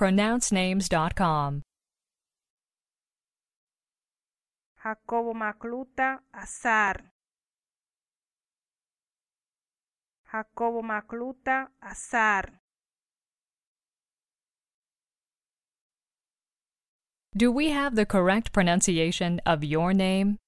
pronouncenames.com. Jacobo Macluta Azar. Jacobo Macluta Azar. Do we have the correct pronunciation of your name?